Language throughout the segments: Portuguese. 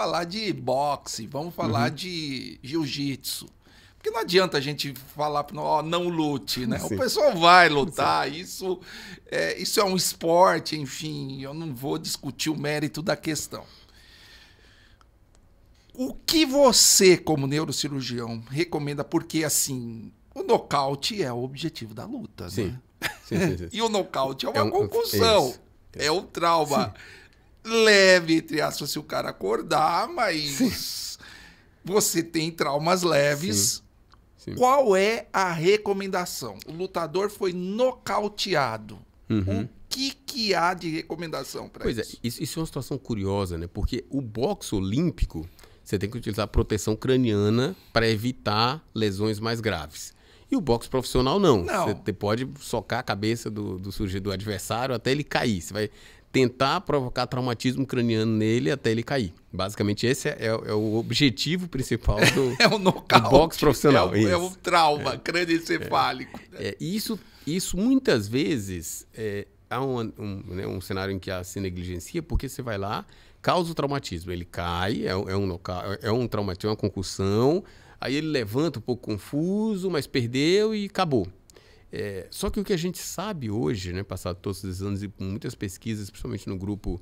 falar de boxe, vamos falar uhum. de jiu-jitsu. Porque não adianta a gente falar, ó, oh, não lute, né? Sim. O pessoal vai lutar, isso é, isso é um esporte, enfim, eu não vou discutir o mérito da questão. O que você, como neurocirurgião, recomenda? Porque, assim, o nocaute é o objetivo da luta, sim. né? Sim, sim, sim. e o nocaute é uma é um, é concussão, é, o um trauma. Sim leve, entre aspas, se o cara acordar, mas Sim. você tem traumas leves. Sim. Sim. Qual é a recomendação? O lutador foi nocauteado. Uhum. O que, que há de recomendação para isso? Pois é, isso, é uma situação curiosa, né? Porque o boxe olímpico, você tem que utilizar proteção craniana para evitar lesões mais graves. E o boxe profissional não. não. Você pode socar a cabeça do, do surgir do adversário até ele cair. Você vai tentar provocar traumatismo craniano nele até ele cair. Basicamente, esse é, é, é o objetivo principal do, é o do boxe profissional. É o, é trauma é. crânioencefálico. É. é, isso, isso muitas vezes é, há um, um, né, um, cenário em que há, se negligencia, porque você vai lá, causa o traumatismo. Ele cai, é, é um, noca... é um traumatismo, é uma concussão, aí ele levanta um pouco confuso, mas perdeu e acabou. É, só que o que a gente sabe hoje, né, passado todos esses anos e muitas pesquisas, principalmente no grupo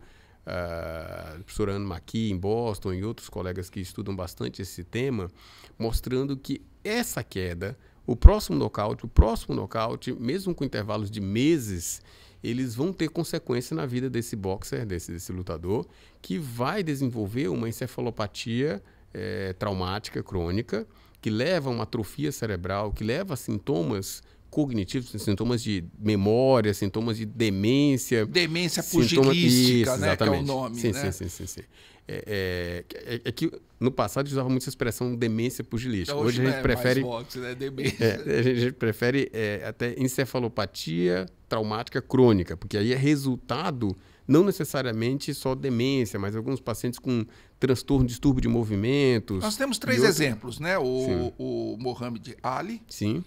uh, do professor Anne Maqui em Boston e outros colegas que estudam bastante esse tema, mostrando que essa queda, o próximo nocaute, o próximo nocaute, mesmo com intervalos de meses, eles vão ter consequência na vida desse boxer, desse, desse lutador, que vai desenvolver uma encefalopatia é, traumática crônica, que leva a uma atrofia cerebral, que leva a sintomas cognitivos, assim, sintomas de memória, sintomas de demência. Demência pugilística, né? Que é o nome, sim, né? Sim, sim, sim. sim. É, é, é, é, que no passado a gente usava muito essa expressão demência pugilística. Então, hoje, hoje, a gente é prefere. boxe, né? É, a gente prefere é, até encefalopatia traumática crônica, porque aí é resultado não necessariamente só demência, mas alguns pacientes com transtorno, distúrbio de movimentos. Nós temos três outro... exemplos, né? O, o Mohamed Ali. Sim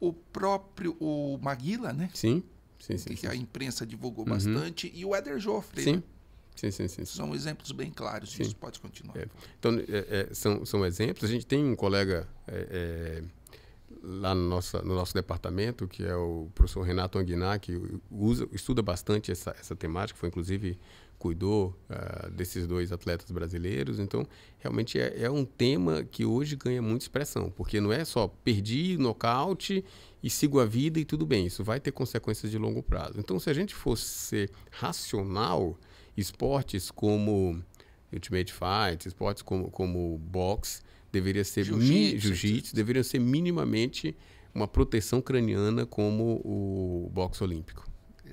o próprio o Maguila, né? Sim. Sim, sim, que sim. a imprensa divulgou uhum. bastante, e o Eder Joffre. Sim. Né? Sim, sim, sim, São exemplos bem claros, sim. isso pode continuar. É. Então, é, é, são, são exemplos. A gente tem um colega é, é, lá no nosso, no nosso departamento, que é o professor Renato Anguiná, que usa, estuda bastante essa, essa temática, foi inclusive cuidou uh, desses dois atletas brasileiros. Então, realmente é, é, um tema que hoje ganha muita expressão, porque não é só perdi, nocaute e sigo a vida e tudo bem. Isso vai ter consequências de longo prazo. Então, se a gente fosse ser racional, esportes como Ultimate Fight, esportes como, como boxe, deveria ser jiu-jitsu, jiu deveriam ser minimamente uma proteção craniana como o boxe olímpico.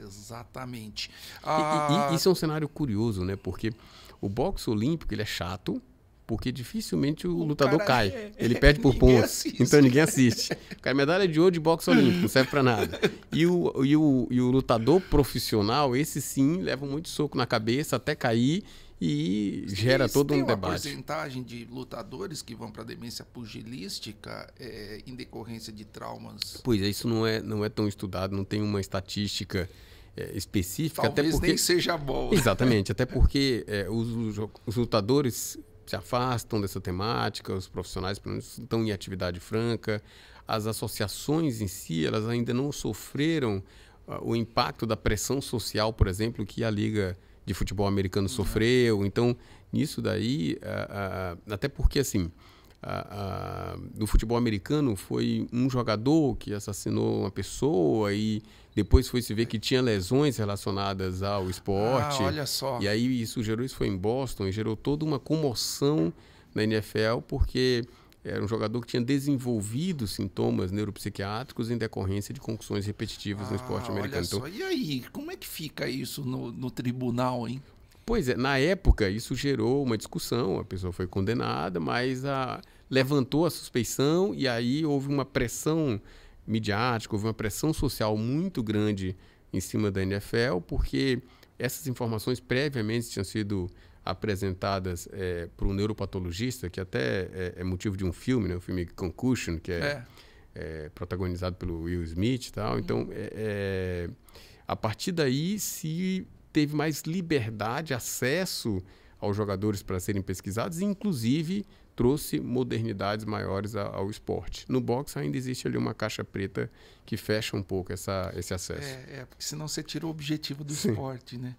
Exatamente. Ah... E, isso é um cenário curioso, né? Porque o boxe olímpico ele é chato, porque dificilmente o, o lutador cai. É... Ele perde por pontos. Então ninguém assiste. Cara, é medalha de ouro de boxe olímpico, não serve para nada. E o, e, o, e o lutador profissional, esse sim, leva muito soco na cabeça até cair e gera Eles todo um debate. Tem uma porcentagem de lutadores que vão para demência pugilística é, em decorrência de traumas. Pois é, isso não é, não é tão estudado, não tem uma estatística é, específica. Talvez até porque... nem seja bom. Exatamente, até porque é, os, os, lutadores se afastam dessa temática, os profissionais pelo menos, estão em atividade franca, as associações em si elas ainda não sofreram uh, o impacto da pressão social, por exemplo, que a liga de futebol americano uhum. sofreu. Então, nisso daí, até porque assim, no futebol americano foi um jogador que assassinou uma pessoa e depois foi se ver que tinha lesões relacionadas ao esporte. Ah, olha só. E aí isso gerou, isso foi em Boston, e gerou toda uma comoção na NFL, porque era um jogador que tinha desenvolvido sintomas neuropsiquiátricos em decorrência de concussões repetitivas ah, no esporte ah, americano. Então, só e aí, como é que fica isso no, no tribunal, hein? Pois é, na época isso gerou uma discussão, a pessoa foi condenada, mas a, levantou a suspeição e aí houve uma pressão midiática, houve uma pressão social muito grande em cima da NFL, porque essas informações previamente tinham sido apresentadas é, para um neuropatologista, que até é, é, motivo de um filme, né? o filme Concussion, que é, é. é protagonizado pelo Will Smith e tal. Então, uhum. Então, a partir daí se teve mais liberdade, acesso aos jogadores para serem pesquisados, inclusive trouxe modernidades maiores ao esporte. No boxe ainda existe ali uma caixa preta que fecha um pouco essa, esse acesso. É, é porque senão você tira o objetivo do Sim. esporte, né?